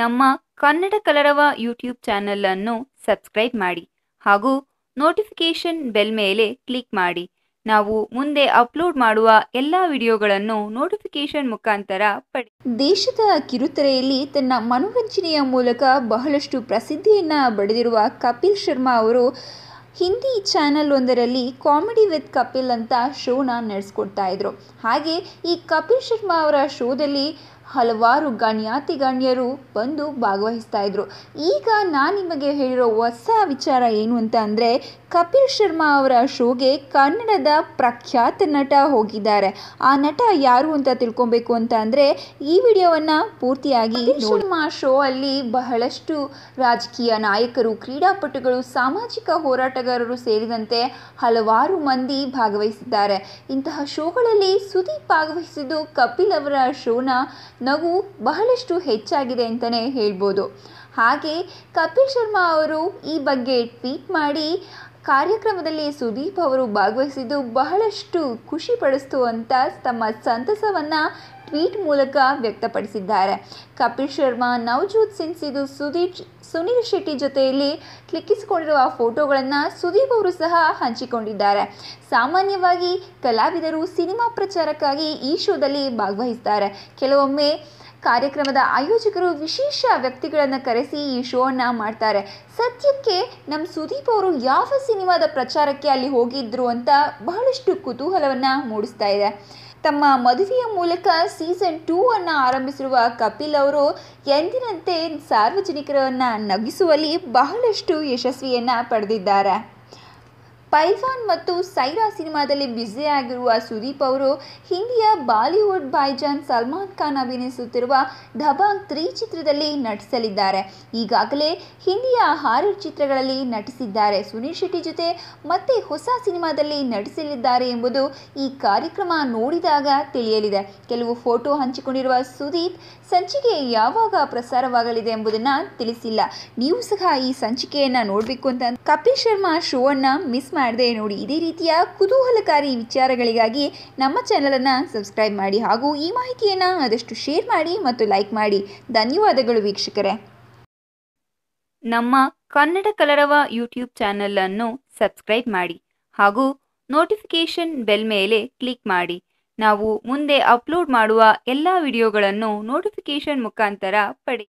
ನಮ್ಮ ಕನ್ನಡ ಕಲರವ ಯೂಟ್ಯೂಬ್ ಅನ್ನು ಸಬ್ಸ್ಕ್ರೈಬ್ ಮಾಡಿ ಹಾಗೂ ನೋಟಿಫಿಕೇಶನ್ ಬೆಲ್ ಮೇಲೆ ಕ್ಲಿಕ್ ಮಾಡಿ ನಾವು ಮುಂದೆ ಅಪ್ಲೋಡ್ ಮಾಡುವ ಎಲ್ಲ ವಿಡಿಯೋಗಳನ್ನು ನೋಟಿಫಿಕೇಶನ್ ಮುಖಾಂತರ ಪಡಿ ದೇಶದ ಕಿರುತೆರೆಯಲ್ಲಿ ತನ್ನ ಮನೋರಂಜನೆಯ ಮೂಲಕ ಬಹಳಷ್ಟು ಪ್ರಸಿದ್ಧಿಯನ್ನ ಪಡೆದಿರುವ ಕಪಿಲ್ ಶರ್ಮಾ ಅವರು ಹಿಂದಿ ಚಾನೆಲ್ ಒಂದರಲ್ಲಿ ಕಾಮಿಡಿ ವಿತ್ ಕಪಿಲ್ ಅಂತ ಶೋನ ನಡೆಸ್ಕೊಡ್ತಾ ಇದ್ರು ಹಾಗೆ ಈ ಕಪಿಲ್ ಶರ್ಮಾ ಅವರ ಶೋದಲ್ಲಿ ಹಲವಾರು ಗಣ್ಯಾತಿ ಗಣ್ಯರು ಬಂದು ಭಾಗವಹಿಸ್ತಾ ಇದ್ದರು ಈಗ ನಾನು ನಿಮಗೆ ಹೇಳಿರೋ ಹೊಸ ವಿಚಾರ ಏನು ಅಂತ ಅಂದರೆ ಕಪಿಲ್ ಶರ್ಮಾ ಅವರ ಶೋಗೆ ಕನ್ನಡದ ಪ್ರಖ್ಯಾತ ನಟ ಹೋಗಿದ್ದಾರೆ ಆ ನಟ ಯಾರು ಅಂತ ತಿಳ್ಕೊಬೇಕು ಅಂತ ಅಂದರೆ ಈ ವಿಡಿಯೋವನ್ನು ಪೂರ್ತಿಯಾಗಿ ಶರ್ಮಾ ಶೋ ಅಲ್ಲಿ ಬಹಳಷ್ಟು ರಾಜಕೀಯ ನಾಯಕರು ಕ್ರೀಡಾಪಟುಗಳು ಸಾಮಾಜಿಕ ಹೋರಾಟಗಾರರು ಸೇರಿದಂತೆ ಹಲವಾರು ಮಂದಿ ಭಾಗವಹಿಸಿದ್ದಾರೆ ಇಂತಹ ಶೋಗಳಲ್ಲಿ ಸುದೀಪ್ ಭಾಗವಹಿಸಿದ್ದು ಕಪಿಲ್ ಅವರ ಶೋನ ನಗು ಬಹಳಷ್ಟು ಹೆಚ್ಚಾಗಿದೆ ಅಂತಲೇ ಹೇಳ್ಬೋದು ಹಾಗೆ ಕಪಿಲ್ ಶರ್ಮಾ ಅವರು ಈ ಬಗ್ಗೆ ಟ್ವೀಟ್ ಮಾಡಿ ಕಾರ್ಯಕ್ರಮದಲ್ಲಿ ಸುದೀಪ್ ಅವರು ಭಾಗವಹಿಸಿದ್ದು ಬಹಳಷ್ಟು ಖುಷಿ ಪಡಿಸ್ತು ಅಂತ ತಮ್ಮ ಸಂತಸವನ್ನು ಟ್ವೀಟ್ ಮೂಲಕ ವ್ಯಕ್ತಪಡಿಸಿದ್ದಾರೆ ಕಪಿಲ್ ಶರ್ಮಾ ನವಜೋತ್ ಸಿಂಗ್ ಸಿಧು ಸುದೀಪ್ ಸುನೀಲ್ ಶೆಟ್ಟಿ ಜೊತೆಯಲ್ಲಿ ಕ್ಲಿಕ್ಕಿಸಿಕೊಂಡಿರುವ ಫೋಟೋಗಳನ್ನು ಸುದೀಪ್ ಅವರು ಸಹ ಹಂಚಿಕೊಂಡಿದ್ದಾರೆ ಸಾಮಾನ್ಯವಾಗಿ ಕಲಾವಿದರು ಸಿನಿಮಾ ಪ್ರಚಾರಕ್ಕಾಗಿ ಈ ಶೋದಲ್ಲಿ ಭಾಗವಹಿಸ್ತಾರೆ ಕೆಲವೊಮ್ಮೆ ಕಾರ್ಯಕ್ರಮದ ಆಯೋಜಕರು ವಿಶೇಷ ವ್ಯಕ್ತಿಗಳನ್ನು ಕರೆಸಿ ಈ ಶೋವನ್ನು ಮಾಡ್ತಾರೆ ಸದ್ಯಕ್ಕೆ ನಮ್ಮ ಸುದೀಪ್ ಅವರು ಯಾವ ಸಿನಿಮಾದ ಪ್ರಚಾರಕ್ಕೆ ಅಲ್ಲಿ ಹೋಗಿದ್ರು ಅಂತ ಬಹಳಷ್ಟು ಕುತೂಹಲವನ್ನು ಮೂಡಿಸ್ತಾ ಇದೆ ತಮ್ಮ ಮದುವೆಯ ಮೂಲಕ ಸೀಸನ್ ಟೂ ಅನ್ನು ಆರಂಭಿಸಿರುವ ಕಪಿಲ್ ಅವರು ಎಂದಿನಂತೆ ಸಾರ್ವಜನಿಕರನ್ನು ನಗಿಸುವಲ್ಲಿ ಬಹಳಷ್ಟು ಯಶಸ್ವಿಯನ್ನು ಪಡೆದಿದ್ದಾರೆ ಪೈಫಾನ್ ಮತ್ತು ಸೈರಾ ಸಿನಿಮಾದಲ್ಲಿ ಆಗಿರುವ ಸುದೀಪ್ ಅವರು ಹಿಂದಿಯ ಬಾಲಿವುಡ್ ಬಾಯ್ಜಾನ್ ಸಲ್ಮಾನ್ ಖಾನ್ ಅಭಿನಯಿಸುತ್ತಿರುವ ಧಬಾಂಗ್ ತ್ರೀ ಚಿತ್ರದಲ್ಲಿ ನಟಿಸಲಿದ್ದಾರೆ ಈಗಾಗಲೇ ಹಿಂದಿಯ ಹಾರರ್ ಚಿತ್ರಗಳಲ್ಲಿ ನಟಿಸಿದ್ದಾರೆ ಸುನೀಲ್ ಶೆಟ್ಟಿ ಜೊತೆ ಮತ್ತೆ ಹೊಸ ಸಿನಿಮಾದಲ್ಲಿ ನಟಿಸಲಿದ್ದಾರೆ ಎಂಬುದು ಈ ಕಾರ್ಯಕ್ರಮ ನೋಡಿದಾಗ ತಿಳಿಯಲಿದೆ ಕೆಲವು ಫೋಟೋ ಹಂಚಿಕೊಂಡಿರುವ ಸುದೀಪ್ ಸಂಚಿಕೆ ಯಾವಾಗ ಪ್ರಸಾರವಾಗಲಿದೆ ಎಂಬುದನ್ನು ತಿಳಿಸಿಲ್ಲ ನೀವು ಸಹ ಈ ಸಂಚಿಕೆಯನ್ನು ನೋಡಬೇಕು ಅಂತ ಕಪಿಲ್ ಶರ್ಮಾ ಶೋ ಅನ್ನ ಮಿಸ್ ಮಾಡಿ ಮಾಡದೆ ನೋಡಿ ಇದೇ ರೀತಿಯ ಕುತೂಹಲಕಾರಿ ವಿಚಾರಗಳಿಗಾಗಿ ನಮ್ಮ ಚಾನಲನ್ನು ಸಬ್ಸ್ಕ್ರೈಬ್ ಮಾಡಿ ಹಾಗೂ ಈ ಮಾಹಿತಿಯನ್ನು ಆದಷ್ಟು ಶೇರ್ ಮಾಡಿ ಮತ್ತು ಲೈಕ್ ಮಾಡಿ ಧನ್ಯವಾದಗಳು ವೀಕ್ಷಕರೇ ನಮ್ಮ ಕನ್ನಡ ಕಲರವ ಯೂಟ್ಯೂಬ್ ಚಾನಲನ್ನು ಸಬ್ಸ್ಕ್ರೈಬ್ ಮಾಡಿ ಹಾಗೂ ನೋಟಿಫಿಕೇಷನ್ ಬೆಲ್ ಮೇಲೆ ಕ್ಲಿಕ್ ಮಾಡಿ ನಾವು ಮುಂದೆ ಅಪ್ಲೋಡ್ ಮಾಡುವ ಎಲ್ಲ ವಿಡಿಯೋಗಳನ್ನು ನೋಟಿಫಿಕೇಷನ್ ಮುಖಾಂತರ ಪಡೆ